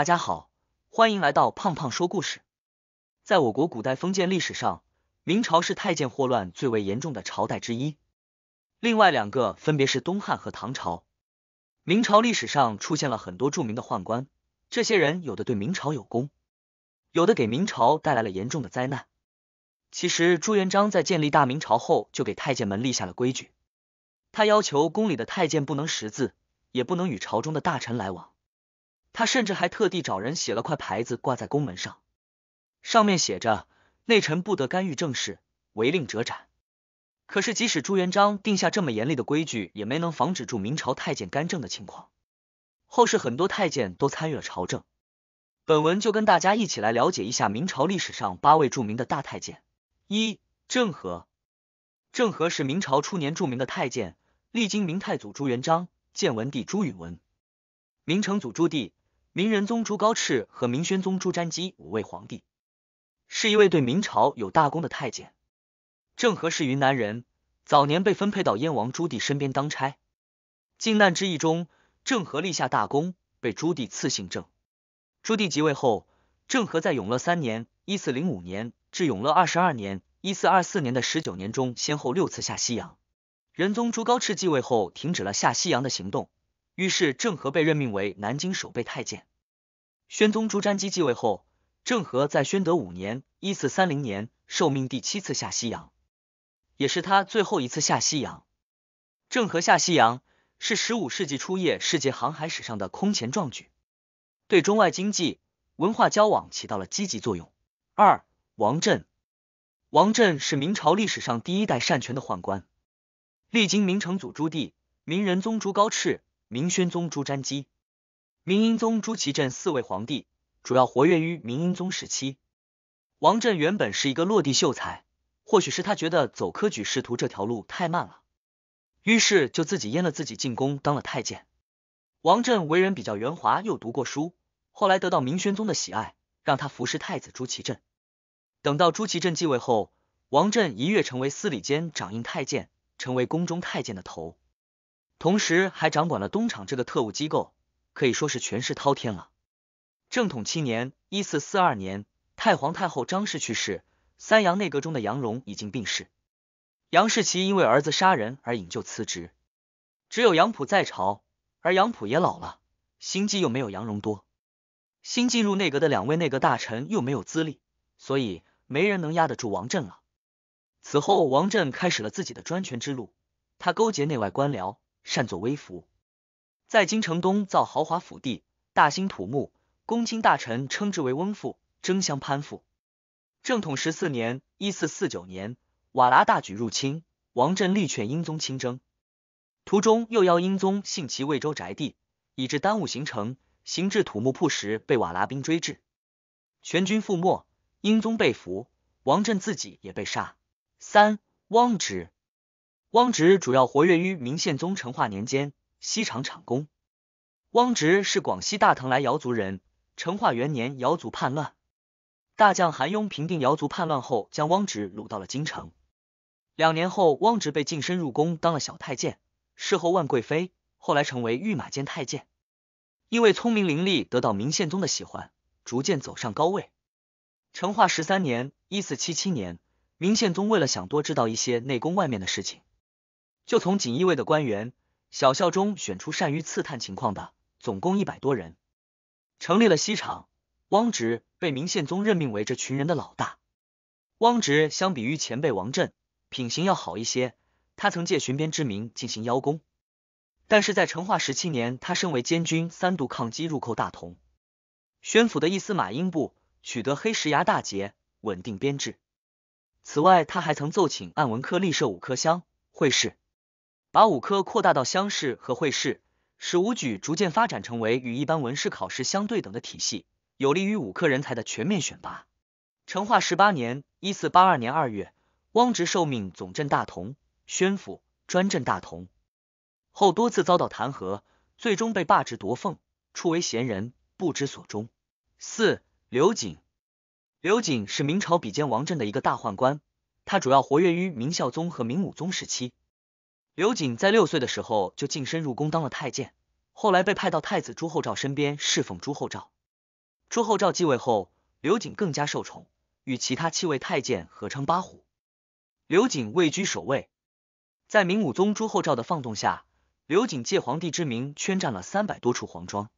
大家好，欢迎来到胖胖说故事。在我国古代封建历史上，明朝是太监祸乱最为严重的朝代之一，另外两个分别是东汉和唐朝。明朝历史上出现了很多著名的宦官，这些人有的对明朝有功，有的给明朝带来了严重的灾难。其实朱元璋在建立大明朝后，就给太监们立下了规矩，他要求宫里的太监不能识字，也不能与朝中的大臣来往。他甚至还特地找人写了块牌子挂在宫门上，上面写着“内臣不得干预政事，违令者斩”。可是，即使朱元璋定下这么严厉的规矩，也没能防止住明朝太监干政的情况。后世很多太监都参与了朝政。本文就跟大家一起来了解一下明朝历史上八位著名的大太监。一、郑和。郑和是明朝初年著名的太监，历经明太祖朱元璋、建文帝朱允文、明成祖朱棣。明仁宗朱高炽和明宣宗朱瞻基五位皇帝，是一位对明朝有大功的太监。郑和是云南人，早年被分配到燕王朱棣身边当差。靖难之役中，郑和立下大功，被朱棣赐姓郑。朱棣即位后，郑和在永乐三年（一四零五年）至永乐二十二年（一四二四年的十九年中，先后六次下西洋。仁宗朱高炽继位后，停止了下西洋的行动。于是，郑和被任命为南京守备太监。宣宗朱瞻基继位后，郑和在宣德五年（一四三零年）受命第七次下西洋，也是他最后一次下西洋。郑和下西洋是十五世纪初叶世界航海史上的空前壮举，对中外经济、文化交往起到了积极作用。二、王振，王振是明朝历史上第一代擅权的宦官，历经明成祖朱棣、明仁宗朱高炽。明宣宗朱瞻基、明英宗朱祁镇四位皇帝主要活跃于明英宗时期。王振原本是一个落地秀才，或许是他觉得走科举仕途这条路太慢了，于是就自己阉了自己进宫当了太监。王振为人比较圆滑，又读过书，后来得到明宣宗的喜爱，让他服侍太子朱祁镇。等到朱祁镇继位后，王振一跃成为司礼监掌印太监，成为宫中太监的头。同时还掌管了东厂这个特务机构，可以说是权势滔天了。正统七年（一四四二年），太皇太后张氏去世，三杨内阁中的杨荣已经病逝，杨士奇因为儿子杀人而引咎辞职，只有杨溥在朝，而杨溥也老了，心机又没有杨荣多。新进入内阁的两位内阁大臣又没有资历，所以没人能压得住王振了。此后，王振开始了自己的专权之路，他勾结内外官僚。善作威服。在京城东造豪华府邸，大兴土木。公卿大臣称之为“翁父”，争相攀附。正统十四年（一四四九年），瓦剌大举入侵，王振力劝英宗亲征，途中又邀英宗信其魏州宅地，以致耽误行程。行至土木铺时，被瓦剌兵追至，全军覆没，英宗被俘，王振自己也被杀。三、汪直。汪直主要活跃于明宪宗成化年间，西厂厂公。汪直是广西大藤莱瑶族人。成化元年，瑶族叛乱，大将韩雍平定瑶族叛乱后，将汪直掳到了京城。两年后，汪直被晋升入宫，当了小太监。事后，万贵妃后来成为御马监太监，因为聪明伶俐，得到明宪宗的喜欢，逐渐走上高位。成化十三年（一四七七年），明宪宗为了想多知道一些内宫外面的事情。就从锦衣卫的官员小校中选出善于刺探情况的，总共一百多人，成立了西厂。汪直被明宪宗任命为这群人的老大。汪直相比于前辈王振，品行要好一些。他曾借巡边之名进行邀功，但是在成化十七年，他身为监军，三度抗击入寇大同、宣府的一司马英部，取得黑石崖大捷，稳定编制。此外，他还曾奏请按文科立设五科乡会试。把武科扩大到乡试和会试，使武举逐渐发展成为与一般文试考试相对等的体系，有利于武科人才的全面选拔。成化十八年（一四八二年二月），汪直受命总镇大同，宣府专镇大同，后多次遭到弹劾，最终被罢职夺俸，处为闲人，不知所终。四、刘瑾。刘瑾是明朝比肩王振的一个大宦官，他主要活跃于明孝宗和明武宗时期。刘瑾在六岁的时候就晋升入宫当了太监，后来被派到太子朱厚照身边侍奉朱厚照。朱厚照继位后，刘瑾更加受宠，与其他七位太监合称八虎。刘瑾位居首位，在明武宗朱厚照的放纵下，刘瑾借皇帝之名圈占了三百多处皇庄。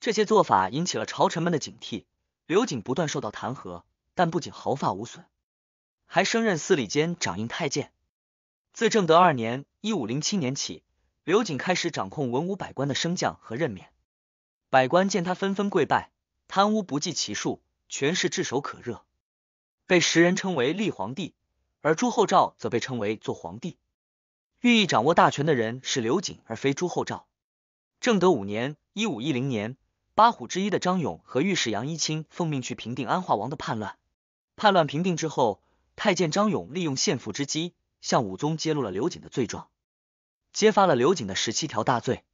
这些做法引起了朝臣们的警惕，刘瑾不断受到弹劾，但不仅毫发无损，还升任司礼监掌印太监。自正德二年（一五零七年）起，刘瑾开始掌控文武百官的升降和任免。百官见他纷纷跪拜，贪污不计其数，权势炙手可热，被时人称为“立皇帝”，而朱厚照则被称为“做皇帝”。寓意掌握大权的人是刘瑾，而非朱厚照。正德五年（一五一零年），八虎之一的张勇和御史杨一清奉命去平定安化王的叛乱。叛乱平定之后，太监张勇利用献俘之机。向武宗揭露了刘瑾的罪状，揭发了刘瑾的十七条大罪。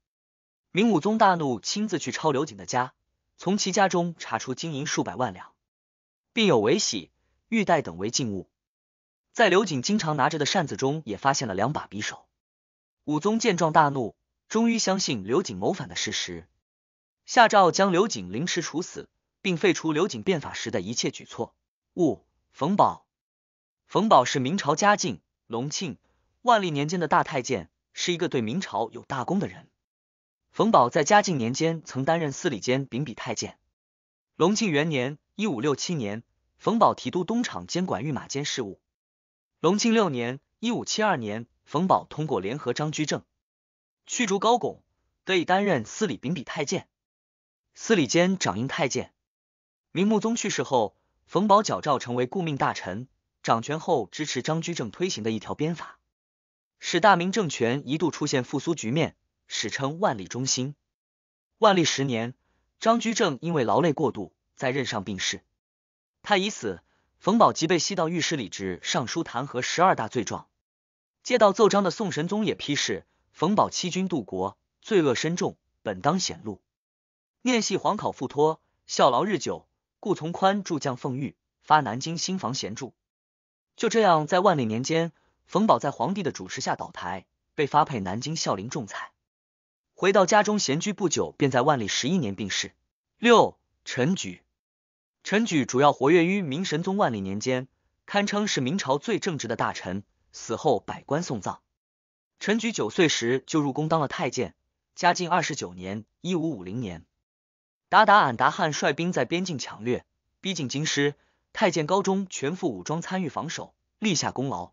明武宗大怒，亲自去抄刘瑾的家，从其家中查出金银数百万两，并有围玺、玉带等违禁物。在刘瑾经常拿着的扇子中，也发现了两把匕首。武宗见状大怒，终于相信刘瑾谋反的事实，下诏将刘瑾凌迟处死，并废除刘瑾变法时的一切举措。五，冯宝，冯宝是明朝嘉靖。隆庆、万历年间的大太监是一个对明朝有大功的人。冯保在嘉靖年间曾担任司礼监秉笔太监。隆庆元年（一五六七年），冯保提督东厂，监管御马监事务。隆庆六年（一五七二年），冯保通过联合张居正，驱逐高拱，得以担任司礼秉笔太监、司礼监掌印太监。明穆宗去世后，冯保矫诏成为顾命大臣。掌权后支持张居正推行的一条鞭法，使大明政权一度出现复苏局面，史称“万历中兴”。万历十年，张居正因为劳累过度，在任上病逝。他已死，冯保即被吸到御史里，直上书弹劾十二大罪状。接到奏章的宋神宗也批示：“冯保欺君渡国，罪恶深重，本当显露。念系皇考复托，效劳日久，故从宽助将凤玉发南京新房闲住。”就这样，在万历年间，冯保在皇帝的主持下倒台，被发配南京孝陵仲裁。回到家中闲居不久，便在万历十一年病逝。六陈举，陈举主要活跃于明神宗万历年间，堪称是明朝最正直的大臣，死后百官送葬。陈举九岁时就入宫当了太监。嘉靖二十九年（一五五零年），鞑靼俺答汗率兵在边境抢掠，逼近京师。太监高中全副武装参与防守，立下功劳。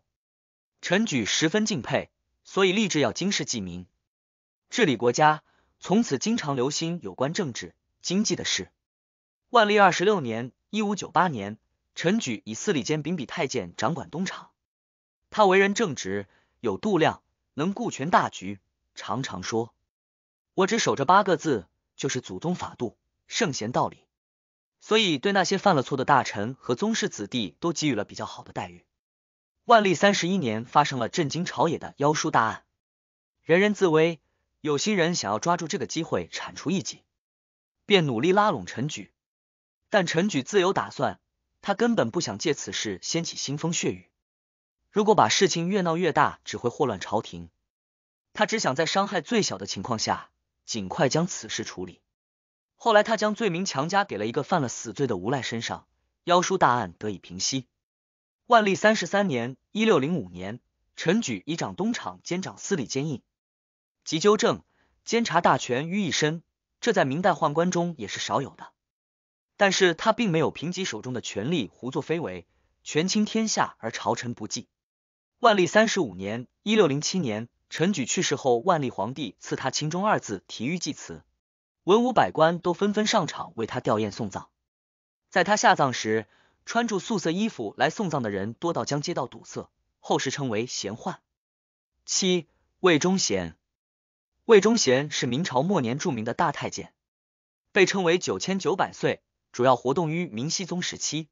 陈举十分敬佩，所以立志要经世济民，治理国家。从此经常留心有关政治经济的事。万历二十六年（一五九八年），陈举以司礼监秉笔太监，掌管东厂。他为人正直，有度量，能顾全大局。常常说：“我只守着八个字，就是祖宗法度、圣贤道理。”所以，对那些犯了错的大臣和宗室子弟都给予了比较好的待遇。万历三十一年发生了震惊朝野的妖书大案，人人自危，有心人想要抓住这个机会铲除异己，便努力拉拢陈举。但陈举自有打算，他根本不想借此事掀起腥风血雨。如果把事情越闹越大，只会祸乱朝廷。他只想在伤害最小的情况下，尽快将此事处理。后来，他将罪名强加给了一个犯了死罪的无赖身上，妖书大案得以平息。万历三十三年（一六零五年），陈举以掌东厂兼掌司礼监印，集纠正监察大权于一身，这在明代宦官中也是少有的。但是他并没有凭己手中的权力胡作非为，权倾天下而朝臣不计。万历三十五年（一六零七年），陈举去世后，万历皇帝赐他“清忠”二字，题于祭词。文武百官都纷纷上场为他吊唁送葬，在他下葬时，穿着素色衣服来送葬的人多到将街道堵塞，后世称为“闲患”。七、魏忠贤。魏忠贤是明朝末年著名的大太监，被称为“九千九百岁”，主要活动于明熹宗时期。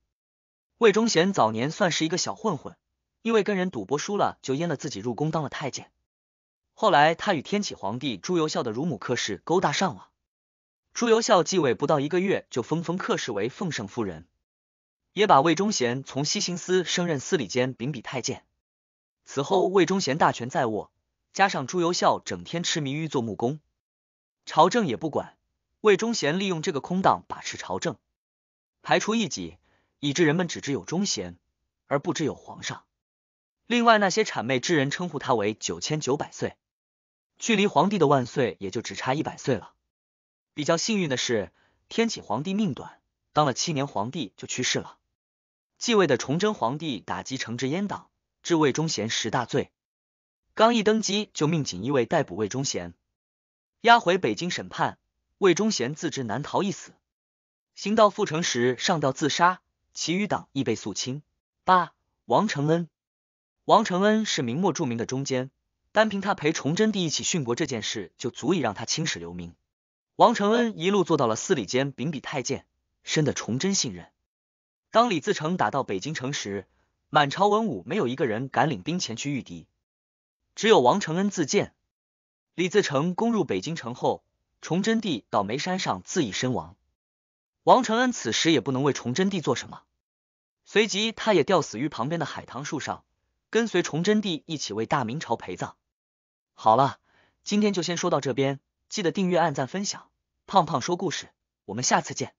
魏忠贤早年算是一个小混混，因为跟人赌博输了，就阉了自己入宫当了太监。后来他与天启皇帝朱由校的乳母客氏勾搭上了。朱由校继位不到一个月，就封封客氏为奉圣夫人，也把魏忠贤从西行司升任司礼监秉笔太监。此后，魏忠贤大权在握，加上朱由校整天痴迷于做木工，朝政也不管。魏忠贤利用这个空档把持朝政，排除异己，以致人们只知有忠贤，而不知有皇上。另外，那些谄媚之人称呼他为九千九百岁，距离皇帝的万岁也就只差一百岁了。比较幸运的是，天启皇帝命短，当了七年皇帝就去世了。继位的崇祯皇帝打击惩治阉党，治魏忠贤十大罪。刚一登基就命锦衣卫逮捕魏忠贤，押回北京审判。魏忠贤自知难逃一死，行到阜城时上吊自杀。其余党亦被肃清。八、王承恩。王承恩是明末著名的忠奸，单凭他陪崇祯帝一起殉国这件事，就足以让他青史留名。王承恩一路做到了司礼监秉笔太监，深得崇祯信任。当李自成打到北京城时，满朝文武没有一个人敢领兵前去御敌，只有王承恩自荐。李自成攻入北京城后，崇祯帝到煤山上自缢身亡。王承恩此时也不能为崇祯帝做什么，随即他也吊死于旁边的海棠树上，跟随崇祯帝一起为大明朝陪葬。好了，今天就先说到这边，记得订阅、按赞、分享。胖胖说故事，我们下次见。